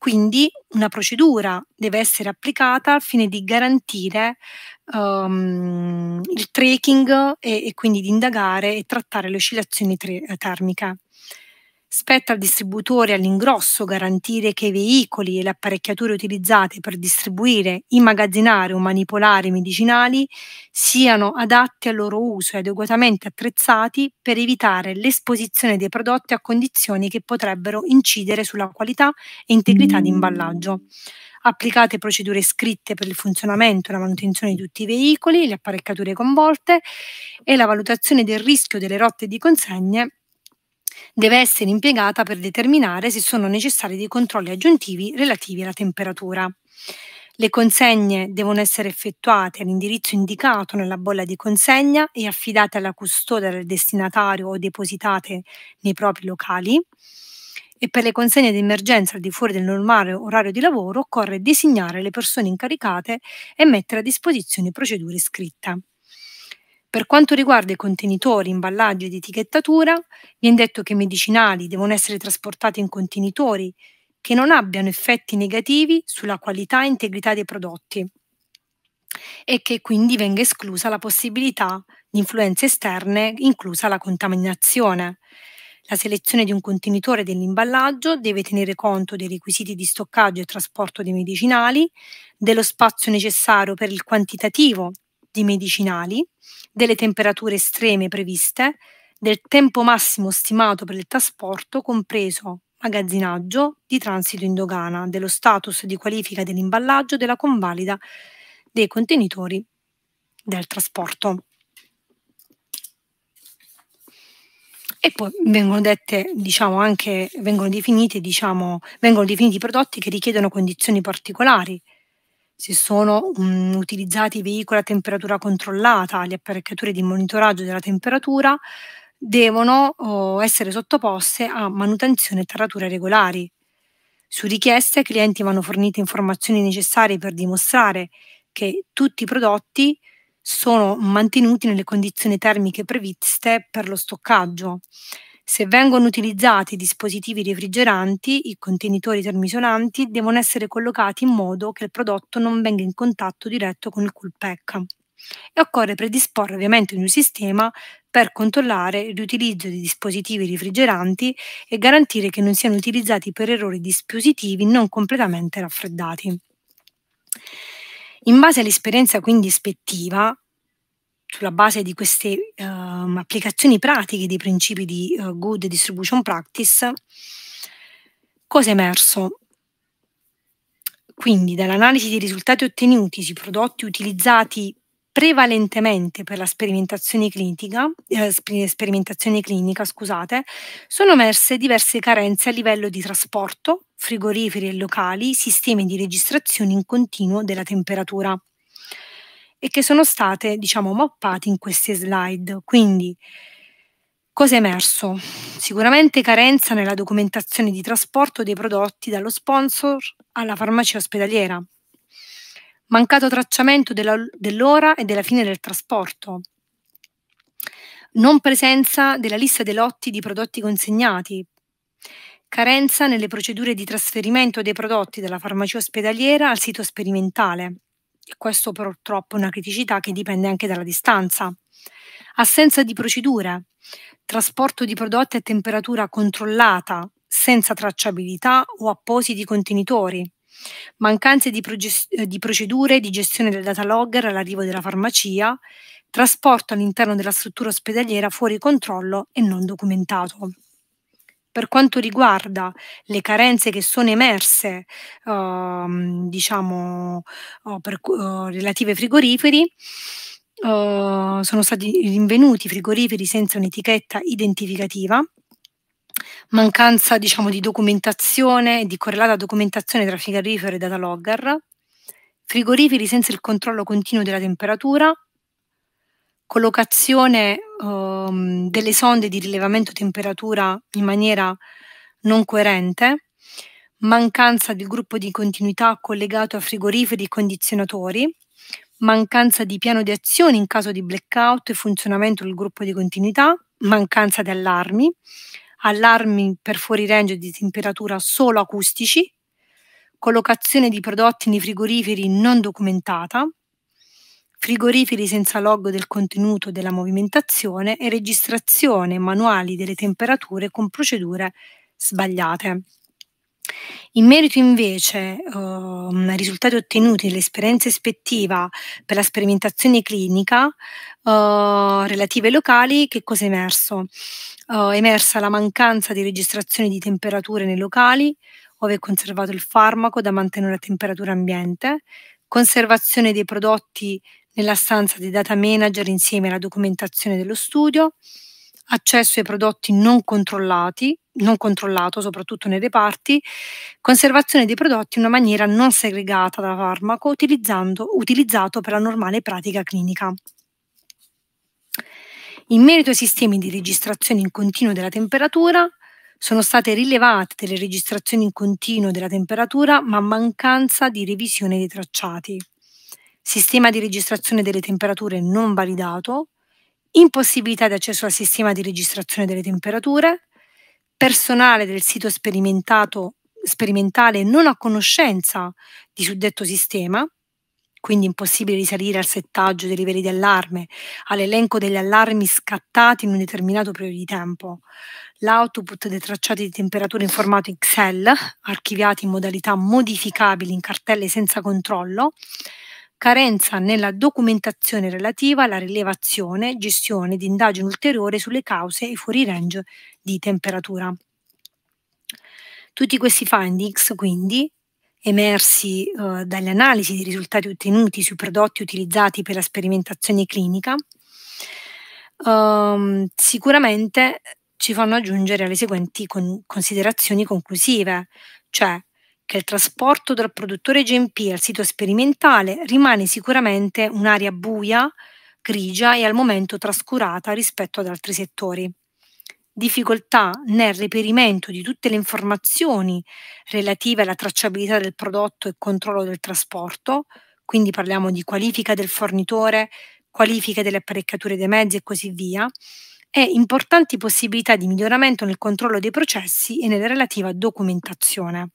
quindi una procedura deve essere applicata al fine di garantire um, il tracking e, e, quindi di indagare e trattare le oscillazioni eh, termiche. Spetta al distributore all'ingrosso garantire che i veicoli e le apparecchiature utilizzate per distribuire, immagazzinare o manipolare i medicinali siano adatti al loro uso e adeguatamente attrezzati per evitare l'esposizione dei prodotti a condizioni che potrebbero incidere sulla qualità e integrità di imballaggio applicate procedure scritte per il funzionamento e la manutenzione di tutti i veicoli, le apparecchiature coinvolte e la valutazione del rischio delle rotte di consegne deve essere impiegata per determinare se sono necessari dei controlli aggiuntivi relativi alla temperatura. Le consegne devono essere effettuate all'indirizzo indicato nella bolla di consegna e affidate alla custodia del destinatario o depositate nei propri locali. E per le consegne di emergenza al di fuori del normale orario di lavoro occorre designare le persone incaricate e mettere a disposizione procedure scritte. Per quanto riguarda i contenitori, imballaggi ed etichettatura, viene detto che i medicinali devono essere trasportati in contenitori che non abbiano effetti negativi sulla qualità e integrità dei prodotti e che quindi venga esclusa la possibilità di influenze esterne, inclusa la contaminazione. La selezione di un contenitore dell'imballaggio deve tenere conto dei requisiti di stoccaggio e trasporto dei medicinali, dello spazio necessario per il quantitativo di medicinali, delle temperature estreme previste, del tempo massimo stimato per il trasporto, compreso magazzinaggio, di transito in dogana, dello status di qualifica dell'imballaggio, della convalida dei contenitori del trasporto. E poi vengono dette, diciamo, anche, vengono definiti, diciamo, vengono definiti prodotti che richiedono condizioni particolari, si sono mh, mhmm, utilizzati veicoli a temperatura controllata, le apparecchiature di monitoraggio della temperatura devono oh, essere sottoposte a manutenzione e tarrature regolari. Su richiesta i clienti vanno fornite informazioni necessarie per dimostrare che tutti i prodotti sono mantenuti nelle condizioni termiche previste per lo stoccaggio. Se vengono utilizzati dispositivi refrigeranti, i contenitori termisolanti devono essere collocati in modo che il prodotto non venga in contatto diretto con il cool pack. E occorre predisporre ovviamente un sistema per controllare il riutilizzo di dispositivi refrigeranti e garantire che non siano utilizzati per errori dispositivi non completamente raffreddati. In base all'esperienza quindi ispettiva, sulla base di queste um, applicazioni pratiche dei principi di uh, Good Distribution Practice, cosa è emerso? Quindi dall'analisi dei risultati ottenuti sui prodotti utilizzati prevalentemente per la sperimentazione clinica, eh, sperimentazione clinica scusate, sono emerse diverse carenze a livello di trasporto, frigoriferi e locali, sistemi di registrazione in continuo della temperatura e che sono state, diciamo, mappate in queste slide. Quindi, cosa è emerso? Sicuramente carenza nella documentazione di trasporto dei prodotti dallo sponsor alla farmacia ospedaliera, mancato tracciamento dell'ora e della fine del trasporto, non presenza della lista dei lotti di prodotti consegnati, carenza nelle procedure di trasferimento dei prodotti dalla farmacia ospedaliera al sito sperimentale, e questo purtroppo è una criticità che dipende anche dalla distanza. Assenza di procedure, trasporto di prodotti a temperatura controllata, senza tracciabilità o appositi contenitori, mancanze di, eh, di, procedure di gestione del data logger all'arrivo della farmacia, trasporto all'interno della struttura ospedaliera fuori controllo e non documentato per quanto riguarda le carenze che sono emerse, uh, diciamo, uh, per, uh, relative ai frigoriferi, uhm, sono stati rinvenuti frigoriferi senza un'etichetta identificativa, mancanza diciamo, di documentazione e di correlata documentazione tra frigorifero e data logger, frigoriferi senza il controllo continuo della temperatura, collocazione um, delle sonde di rilevamento temperatura in maniera non coerente, mancanza del gruppo di continuità collegato a frigoriferi e condizionatori, mancanza di piano di azione in caso di blackout e funzionamento del gruppo di continuità, mancanza di allarmi, allarmi per fuori range di temperatura solo acustici, collocazione di prodotti nei frigoriferi non documentata, frigoriferi senza log del contenuto della movimentazione e registrazione manuali delle temperature con procedure sbagliate. In merito invece um, ai risultati ottenuti nell'esperienza ispettiva per la sperimentazione clinica uh, relative ai locali, che cosa ehm, è emerso? Uh, emersa la mancanza di registrazione di temperature nei locali, ove è conservato il farmaco da mantenere a temperatura ambiente, conservazione dei prodotti nella stanza di data manager insieme alla documentazione dello studio, accesso ai prodotti non controllati, non controllato soprattutto nei reparti, conservazione dei prodotti in una maniera non segregata da farmaco utilizzato per la normale pratica clinica. In merito ai sistemi di registrazione in continuo della temperatura, sono state rilevate delle registrazioni in continuo della temperatura, ma mancanza di revisione dei tracciati sistema di registrazione delle temperature non validato, impossibilità di accesso al sistema di registrazione delle temperature, personale del sito sperimentale non a conoscenza di suddetto sistema, quindi impossibile risalire al settaggio dei livelli di allarme, all'elenco degli allarmi scattati in un determinato periodo di tempo, l'output dei tracciati di temperatura in formato Excel, archiviati in modalità modificabili in cartelle senza controllo, carenza nella documentazione relativa alla rilevazione, gestione ed indagine ulteriore sulle cause e fuori range di temperatura. Tutti questi findings, quindi, emersi eh, dalle analisi dei risultati ottenuti sui prodotti utilizzati per la sperimentazione clinica, ehm, sicuramente ci fanno aggiungere le seguenti con considerazioni conclusive, cioè che il trasporto dal produttore GMP al sito sperimentale rimane sicuramente un'area buia, grigia e al momento trascurata rispetto ad altri settori. Difficoltà nel reperimento di tutte le informazioni relative alla tracciabilità del prodotto e controllo del trasporto, quindi parliamo di qualifica del fornitore, qualifica delle apparecchiature dei mezzi e così via, e importanti possibilità di miglioramento nel controllo dei processi e nella relativa documentazione.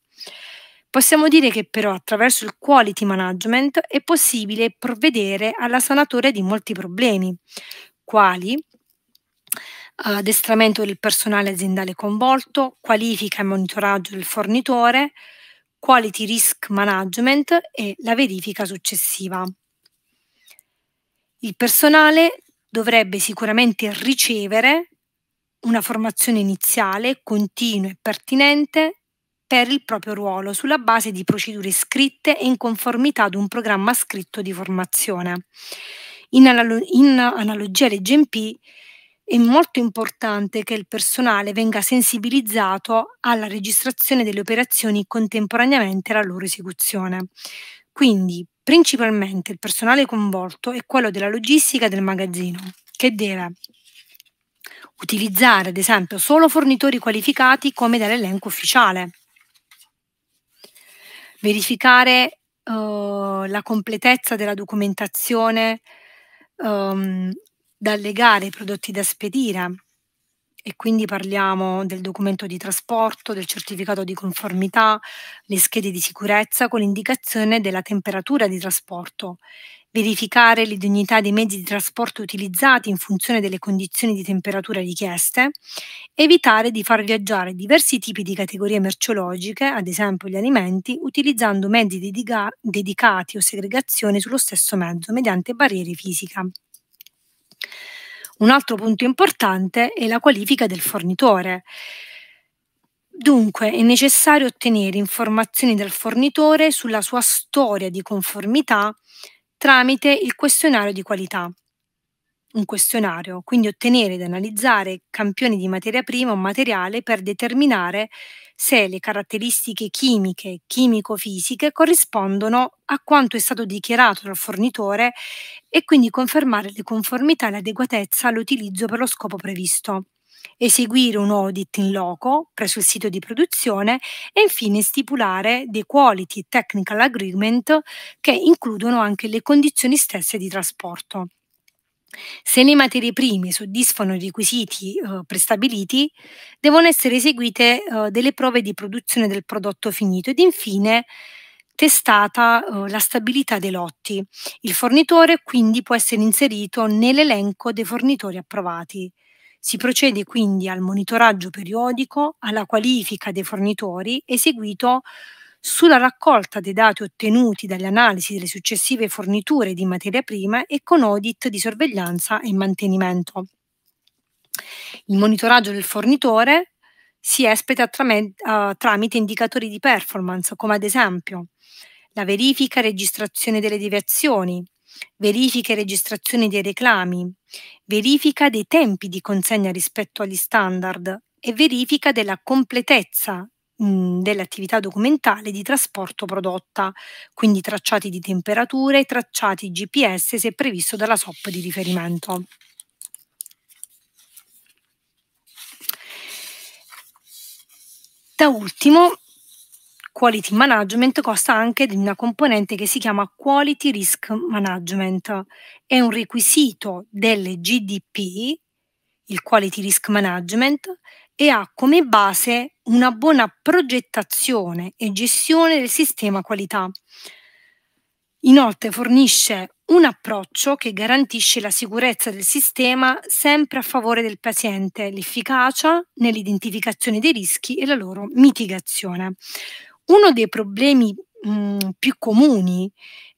Possiamo dire che però attraverso il quality management è possibile provvedere alla sanatoria di molti problemi, quali eh, addestramento del personale aziendale coinvolto, qualifica e monitoraggio del fornitore, quality risk management e la verifica successiva. Il personale dovrebbe sicuramente ricevere una formazione iniziale, continua e pertinente per il proprio ruolo sulla base di procedure scritte e in conformità ad un programma scritto di formazione. In, analo- in analogia alle GMP è molto importante che il personale venga sensibilizzato alla registrazione delle operazioni contemporaneamente alla loro esecuzione. Quindi, principalmente il personale coinvolto è quello della logistica del magazzino, che deve utilizzare, ad esempio, solo fornitori qualificati come dall'elenco ufficiale verificare uh, la completezza della documentazione um, da legare i prodotti da spedire, e quindi parliamo del documento di trasporto, del certificato di conformità, le schede di sicurezza con l'indicazione della temperatura di trasporto, verificare l'idoneità dei mezzi di trasporto utilizzati in funzione delle condizioni di temperatura richieste, evitare di far viaggiare diversi tipi di categorie merceologiche, ad esempio gli alimenti, utilizzando mezzi dedica- dedicati o segregazioni sullo stesso mezzo mediante barriere fisiche. Un altro punto importante è la qualifica del fornitore. Dunque è necessario ottenere informazioni dal fornitore sulla sua storia di conformità tramite il questionario di qualità. Un questionario, quindi ottenere ed analizzare campioni di materia prima o materiale per determinare se le caratteristiche chimiche, chimico-fisiche corrispondono a quanto è stato dichiarato dal fornitore e quindi confermare le conformità e l'adeguatezza all'utilizzo per lo scopo previsto eseguire un audit in loco presso il sito di produzione e infine stipulare dei quality technical agreement che includono anche le condizioni stesse di trasporto. Se nei materie prime soddisfano i requisiti eh, prestabiliti, devono essere eseguite eh, delle prove di produzione del prodotto finito ed infine testata eh, la stabilità dei lotti. Il fornitore quindi può essere inserito nell'elenco dei fornitori approvati. Si procede quindi al monitoraggio periodico, alla qualifica dei fornitori eseguito sulla raccolta dei dati ottenuti dalle analisi delle successive forniture di materia prima e con audit di sorveglianza e mantenimento. Il monitoraggio del fornitore si espeta tramite indicatori di performance, come ad esempio la verifica e registrazione delle deviazioni, verifica e registrazione dei reclami, verifica dei tempi di consegna rispetto agli standard e verifica della completezza mh, mhmm, dell'attività documentale di trasporto prodotta, quindi tracciati di temperature, tracciati GPS se previsto dalla SOP di riferimento. Da ultimo, quality management costa anche di una componente che si chiama quality risk management. È un requisito del GDP, il quality risk management, e ha come base una buona progettazione e gestione del sistema qualità. Inoltre fornisce un approccio che garantisce la sicurezza del sistema sempre a favore del paziente, l'efficacia nell'identificazione dei rischi e la loro mitigazione. Uno dei problemi mh, più comuni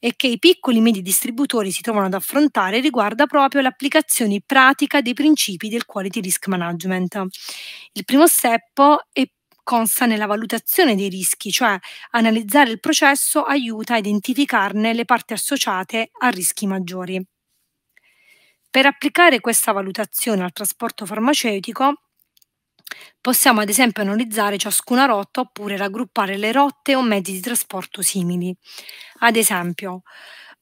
e che i piccoli e medi distributori si trovano ad affrontare riguarda proprio l'applicazione pratica dei principi del quality risk management. Il primo step è consta nella valutazione dei rischi, cioè analizzare il processo aiuta a identificarne le parti associate a rischi maggiori. Per applicare questa valutazione al trasporto farmaceutico Possiamo ad esempio analizzare ciascuna rotta oppure raggruppare le rotte o mezzi di trasporto simili. Ad esempio,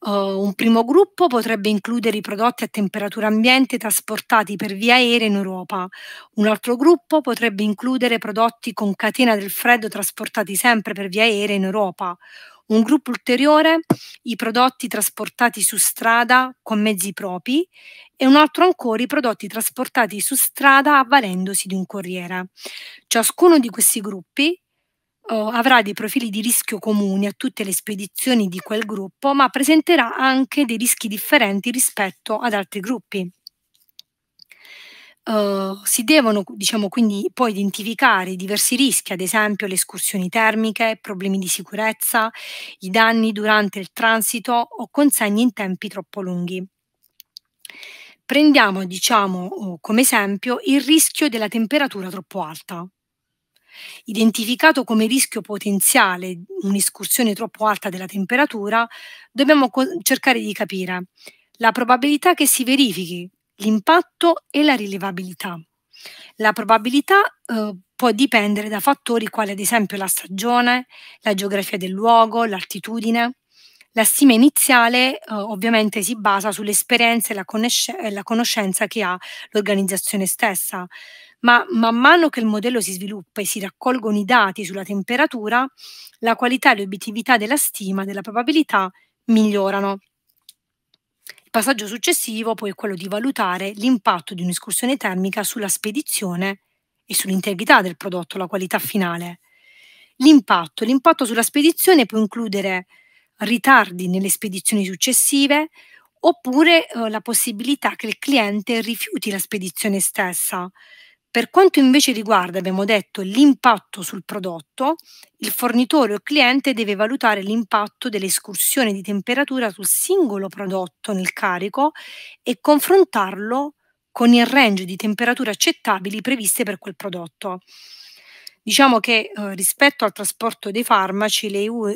eh, un primo gruppo potrebbe includere i prodotti a temperatura ambiente trasportati per via aerea in Europa. Un altro gruppo potrebbe includere prodotti con catena del freddo trasportati sempre per via aerea in Europa. Un gruppo ulteriore, i prodotti trasportati su strada con mezzi propri e un altro ancora i prodotti trasportati su strada avvalendosi di un corriere. Ciascuno di questi gruppi Oh, avrà dei profili di rischio comuni a tutte le spedizioni di quel gruppo, ma presenterà anche dei rischi differenti rispetto ad altri gruppi. Uh, si devono diciamo, quindi poi identificare diversi rischi, ad esempio le escursioni termiche, problemi di sicurezza, i danni durante il transito o consegne in tempi troppo lunghi. Prendiamo diciamo, come esempio il rischio della temperatura troppo alta. Identificato come rischio potenziale un'escursione troppo alta della temperatura, dobbiamo cercare di capire la probabilità che si verifichi l'impatto e la rilevabilità. La probabilità eh, può dipendere da fattori quali ad esempio la stagione, la geografia del luogo, l'altitudine. La stima iniziale eh, ovviamente si basa sull'esperienza e la, conosc- la conoscenza che ha l'organizzazione stessa, ma man mano che il modello si sviluppa e si raccolgono i dati sulla temperatura, la qualità e l'obiettività della stima della probabilità migliorano passaggio successivo poi è quello di valutare l'impatto di un'escursione termica sulla spedizione e sull'integrità del prodotto, la qualità finale. L'impatto. L'impatto sulla spedizione può includere ritardi nelle spedizioni successive oppure eh, la possibilità che il cliente rifiuti la spedizione stessa, per quanto invece riguarda, abbiamo detto, l'impatto sul prodotto, il fornitore o il cliente deve valutare l'impatto dell'escursione di temperatura sul singolo prodotto nel carico e confrontarlo con il range di temperature accettabili previste per quel prodotto. Diciamo che eh, rispetto al trasporto dei farmaci le, EU,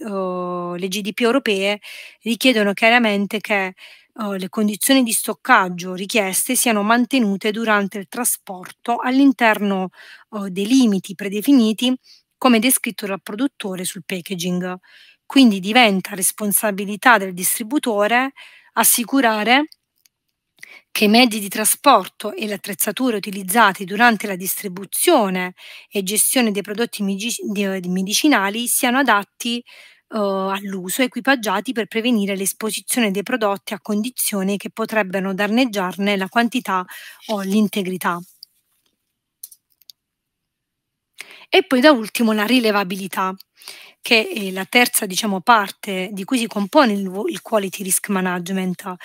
eh, le GDP europee richiedono chiaramente che eh, le condizioni di stoccaggio richieste siano mantenute durante il trasporto all'interno eh, dei limiti predefiniti come descritto dal produttore sul packaging. Quindi diventa responsabilità del distributore assicurare che i mezzi di trasporto e le attrezzature utilizzate durante la distribuzione e gestione dei prodotti eh, medicinali siano adatti Uhm, all'uso equipaggiati per prevenire l'esposizione dei prodotti a condizioni che potrebbero danneggiarne la quantità o l'integrità. E poi da ultimo la rilevabilità, che è la terza diciamo, parte di cui si compone il, il quality risk management.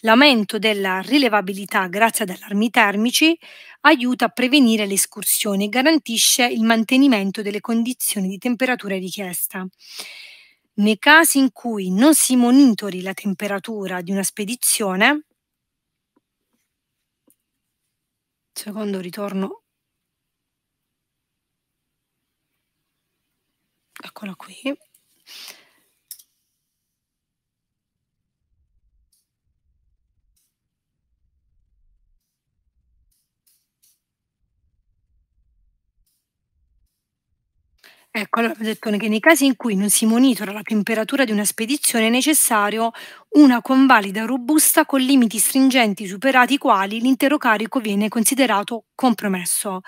L'aumento della rilevabilità grazie ad allarmi termici aiuta a prevenire le escursioni e garantisce il mantenimento delle condizioni di temperatura richiesta. Nei casi in cui non si monitori la temperatura di una spedizione, secondo ritorno, eccola qui, Ecco, allora ho detto che nei casi in cui non si monitora la temperatura di una spedizione è necessario una convalida robusta con limiti stringenti superati i quali l'intero carico viene considerato compromesso.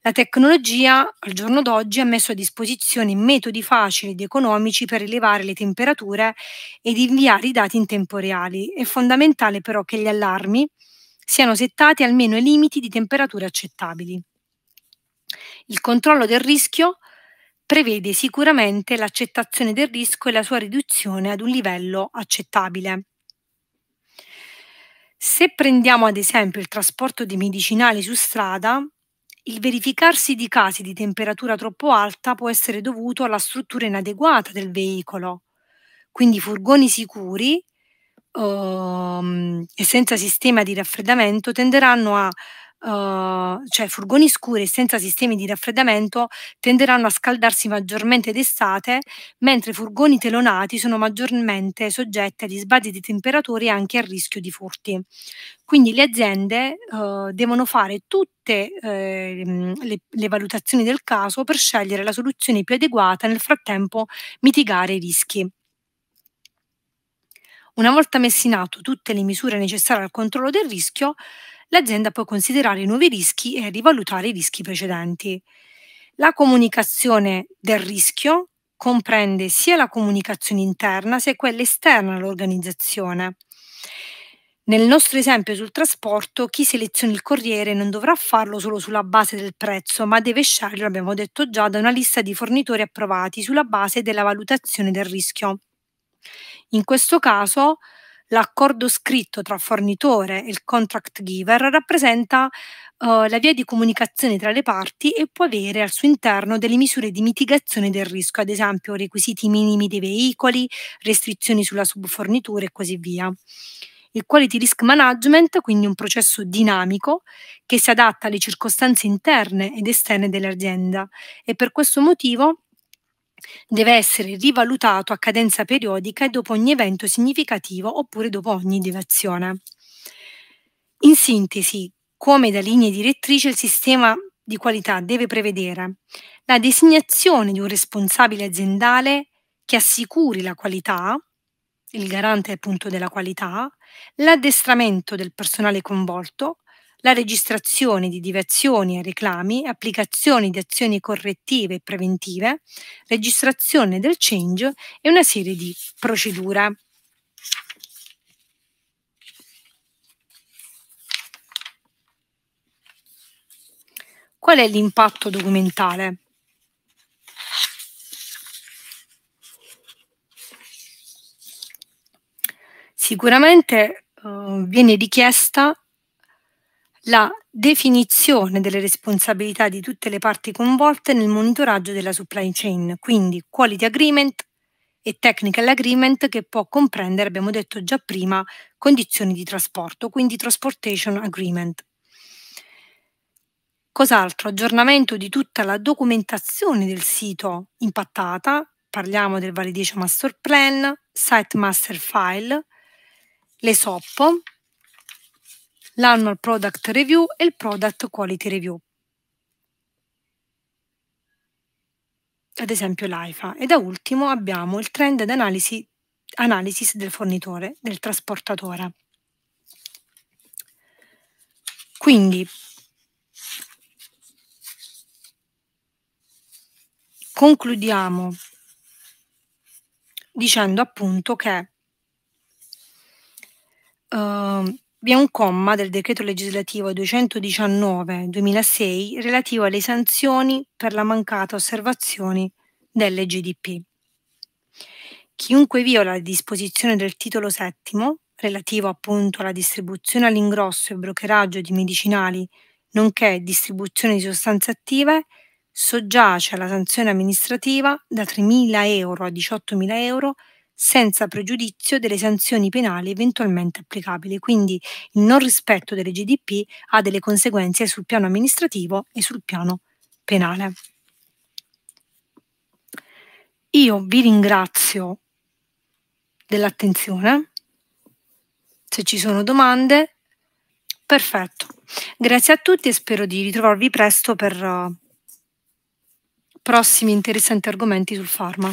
La tecnologia al giorno d'oggi ha messo a disposizione metodi facili ed economici per rilevare le temperature ed inviare i dati in tempo reale. È fondamentale però che gli allarmi siano settati almeno ai limiti di temperature accettabili. Il controllo del rischio prevede sicuramente l'accettazione del rischio e la sua riduzione ad un livello accettabile. Se prendiamo ad esempio il trasporto di medicinali su strada, il verificarsi di casi di temperatura troppo alta può essere dovuto alla struttura inadeguata del veicolo, quindi furgoni sicuri ehm, e senza sistema di raffreddamento tenderanno a eh, cioè furgoni scuri senza sistemi di raffreddamento tenderanno a scaldarsi maggiormente d'estate, mentre i furgoni telonati sono maggiormente soggetti agli sbagli di temperature e anche al rischio di furti. Quindi le aziende eh, devono fare tutte eh, le, le valutazioni del caso per scegliere la soluzione più adeguata e nel frattempo mitigare i rischi. Una volta messi in atto tutte le misure necessarie al controllo del rischio, L'azienda può considerare i nuovi rischi e rivalutare i rischi precedenti. La comunicazione del rischio comprende sia la comunicazione interna sia quella esterna all'organizzazione. Nel nostro esempio sul trasporto, chi seleziona il corriere non dovrà farlo solo sulla base del prezzo, ma deve sceglierlo, abbiamo detto già, da una lista di fornitori approvati sulla base della valutazione del rischio. In questo caso, l'accordo scritto tra fornitore e il contract giver rappresenta eh, la via di comunicazione tra le parti e può avere al suo interno delle misure di mitigazione del rischio, ad esempio requisiti minimi dei veicoli, restrizioni sulla subfornitura e così via. Il quality risk management, quindi un processo dinamico che si adatta alle circostanze interne ed esterne dell'azienda e per questo motivo deve essere rivalutato a cadenza periodica e dopo ogni evento significativo oppure dopo ogni deviazione. In sintesi, come da linee direttrici il sistema di qualità deve prevedere la designazione di un responsabile aziendale che assicuri la qualità, il garante appunto della qualità, l'addestramento del personale coinvolto, la registrazione di diversioni e reclami, applicazioni di azioni correttive e preventive, registrazione del change e una serie di procedure. Qual è l'impatto documentale? Sicuramente eh, viene richiesta la definizione delle responsabilità di tutte le parti coinvolte nel monitoraggio della supply chain, quindi quality agreement e technical agreement che può comprendere, abbiamo detto già prima, condizioni di trasporto, quindi transportation agreement. Cos'altro? Aggiornamento di tutta la documentazione del sito impattata, parliamo del Validation Master Plan, Site Master File, le SOP, l'Annual Product Review e il Product Quality Review. ad esempio l'AIFA e da ultimo abbiamo il trend ad analisi, analysis del fornitore, del trasportatore. Quindi concludiamo dicendo appunto che eh, vi è un comma del decreto legislativo 219-2006 relativo alle sanzioni per la mancata osservazione delle GDP. Chiunque viola le disposizioni del titolo VII, relativo appunto alla distribuzione all'ingrosso e brokeraggio di medicinali, nonché distribuzione di sostanze attive, soggiace alla sanzione amministrativa da 3.000 euro a 18.000 euro senza pregiudizio delle sanzioni penali eventualmente applicabili. Quindi il non rispetto delle GDP ha delle conseguenze sul piano amministrativo e sul piano penale. Io vi ringrazio dell'attenzione. Se ci sono domande, perfetto. Grazie a tutti e spero di ritrovarvi presto per eh, prossimi interessanti argomenti sul farma.